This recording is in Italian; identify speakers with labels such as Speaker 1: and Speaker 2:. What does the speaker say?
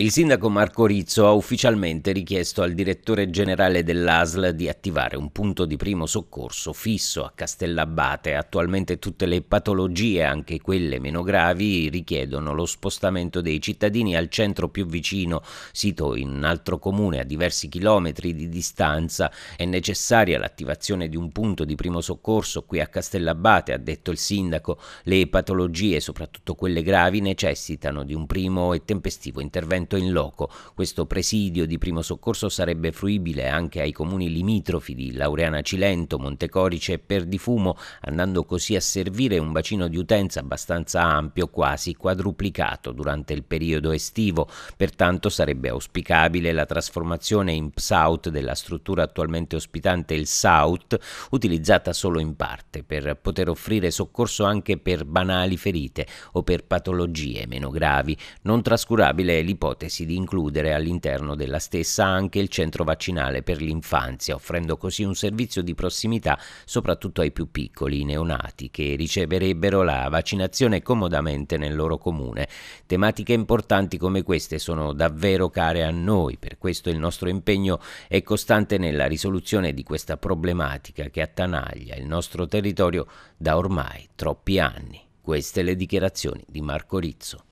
Speaker 1: Il sindaco Marco Rizzo ha ufficialmente richiesto al direttore generale dell'ASL di attivare un punto di primo soccorso fisso a Castellabate. Attualmente tutte le patologie, anche quelle meno gravi, richiedono lo spostamento dei cittadini al centro più vicino, sito in un altro comune a diversi chilometri di distanza. È necessaria l'attivazione di un punto di primo soccorso qui a Castellabate, ha detto il sindaco. Le patologie, soprattutto quelle gravi, necessitano di un primo e tempestivo intervento intervento in loco. Questo presidio di primo soccorso sarebbe fruibile anche ai comuni limitrofi di Laureana Cilento, Montecorice e Perdifumo, andando così a servire un bacino di utenza abbastanza ampio, quasi quadruplicato durante il periodo estivo. Pertanto sarebbe auspicabile la trasformazione in PSAUT della struttura attualmente ospitante il SAUT, utilizzata solo in parte per poter offrire soccorso anche per banali ferite o per patologie meno gravi. Non trascurabile l'ipotesi l'ipotesi di includere all'interno della stessa anche il centro vaccinale per l'infanzia, offrendo così un servizio di prossimità soprattutto ai più piccoli, i neonati, che riceverebbero la vaccinazione comodamente nel loro comune. Tematiche importanti come queste sono davvero care a noi, per questo il nostro impegno è costante nella risoluzione di questa problematica che attanaglia il nostro territorio da ormai troppi anni. Queste le dichiarazioni di Marco Rizzo.